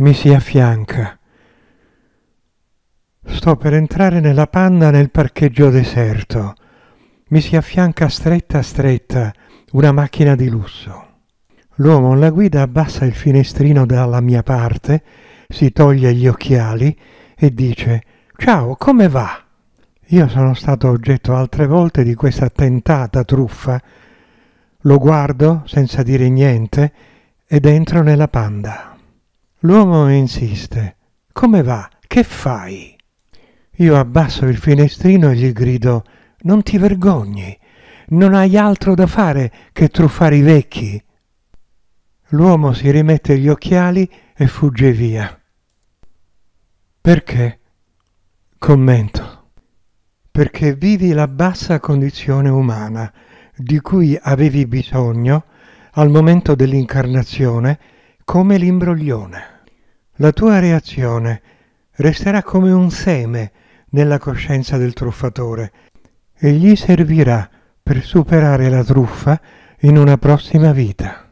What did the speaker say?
mi si affianca. Sto per entrare nella panna nel parcheggio deserto. Mi si affianca stretta stretta una macchina di lusso. L'uomo alla guida abbassa il finestrino dalla mia parte, si toglie gli occhiali e dice Ciao, come va? Io sono stato oggetto altre volte di questa tentata truffa. Lo guardo senza dire niente ed entro nella panda. L'uomo insiste. Come va? Che fai? Io abbasso il finestrino e gli grido Non ti vergogni, non hai altro da fare che truffare i vecchi. L'uomo si rimette gli occhiali e fugge via. Perché? Commento. Perché vivi la bassa condizione umana di cui avevi bisogno al momento dell'incarnazione come l'imbroglione. La tua reazione resterà come un seme nella coscienza del truffatore e gli servirà per superare la truffa in una prossima vita.